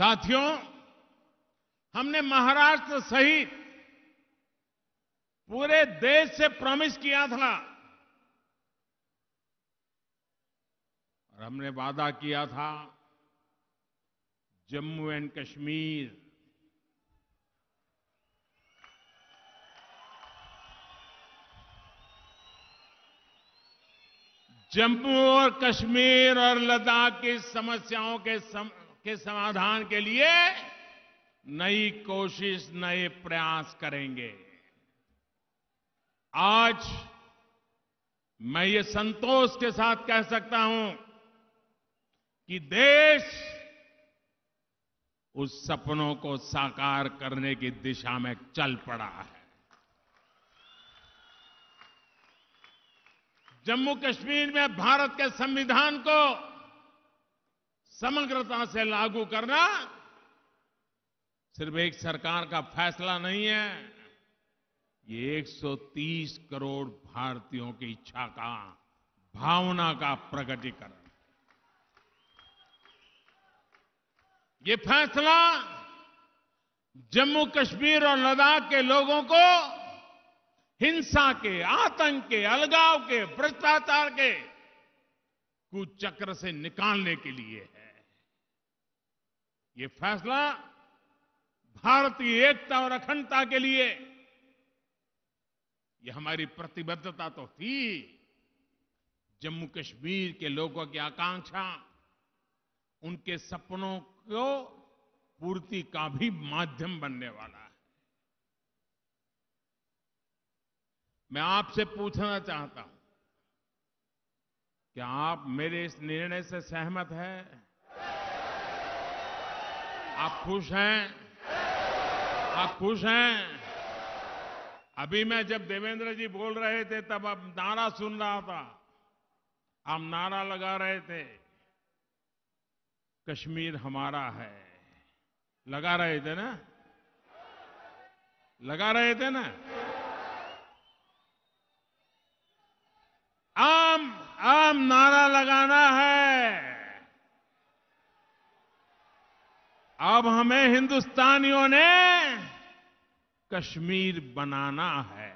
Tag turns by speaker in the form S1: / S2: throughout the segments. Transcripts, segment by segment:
S1: साथियों हमने महाराष्ट्र सहित पूरे देश से प्रॉमिस किया था और हमने वादा किया था जम्मू एंड कश्मीर जम्मू और कश्मीर और लद्दाख की समस्याओं के के समाधान के लिए नई कोशिश नए प्रयास करेंगे आज मैं ये संतोष के साथ कह सकता हूं कि देश उस सपनों को साकार करने की दिशा में चल पड़ा है जम्मू कश्मीर में भारत के संविधान को समग्रता से लागू करना सिर्फ एक सरकार का फैसला नहीं है ये 130 करोड़ भारतीयों की इच्छा का भावना का प्रकटीकरण ये फैसला जम्मू कश्मीर और लद्दाख के लोगों को हिंसा के आतंक के अलगाव के भ्रष्टाचार के कुचक्र से निकालने के लिए है ये फैसला भारतीय एकता और अखंडता के लिए ये हमारी प्रतिबद्धता तो थी जम्मू कश्मीर के लोगों की आकांक्षा उनके सपनों को पूर्ति का भी माध्यम बनने वाला है मैं आपसे पूछना चाहता हूं क्या आप मेरे इस निर्णय से सहमत हैं आप खुश हैं आप खुश हैं अभी मैं जब देवेंद्र जी बोल रहे थे तब अब नारा सुन रहा था आप नारा लगा रहे थे कश्मीर हमारा है लगा रहे थे ना लगा रहे थे ना आम आम नारा लगाना है अब हमें हिंदुस्तानियों ने कश्मीर बनाना है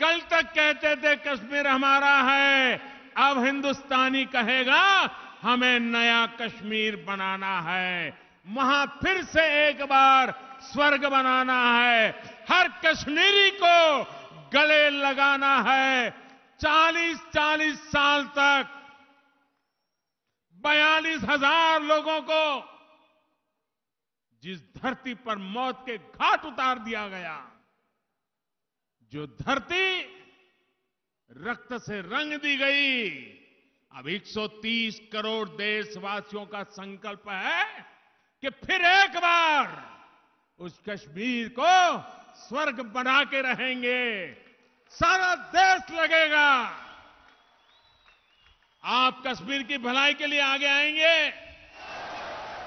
S1: कल तक कहते थे कश्मीर हमारा है अब हिंदुस्तानी कहेगा हमें नया कश्मीर बनाना है वहां फिर से एक बार स्वर्ग बनाना है हर कश्मीरी को गले लगाना है चालीस चालीस साल तक बयालीस हजार लोगों को जिस धरती पर मौत के घाट उतार दिया गया जो धरती रक्त से रंग दी गई अब 130 करोड़ देशवासियों का संकल्प है कि फिर एक बार उस कश्मीर को स्वर्ग बना के रहेंगे सारा देश लगेगा आप कश्मीर की भलाई के लिए आगे आएंगे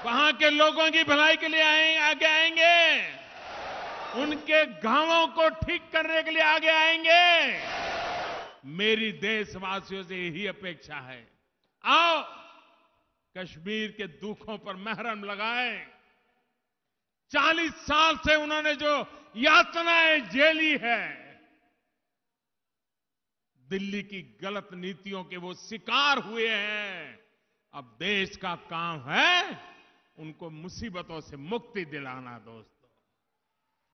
S1: वहां के लोगों की भलाई के लिए आए, आगे आएंगे उनके गांवों को ठीक करने के लिए आगे आएंगे मेरी देशवासियों से यही अपेक्षा है आओ कश्मीर के दुखों पर महरम लगाए चालीस साल से उन्होंने जो यातनाएं झेली है दिल्ली की गलत नीतियों के वो शिकार हुए हैं अब देश का काम है उनको मुसीबतों से मुक्ति दिलाना दोस्त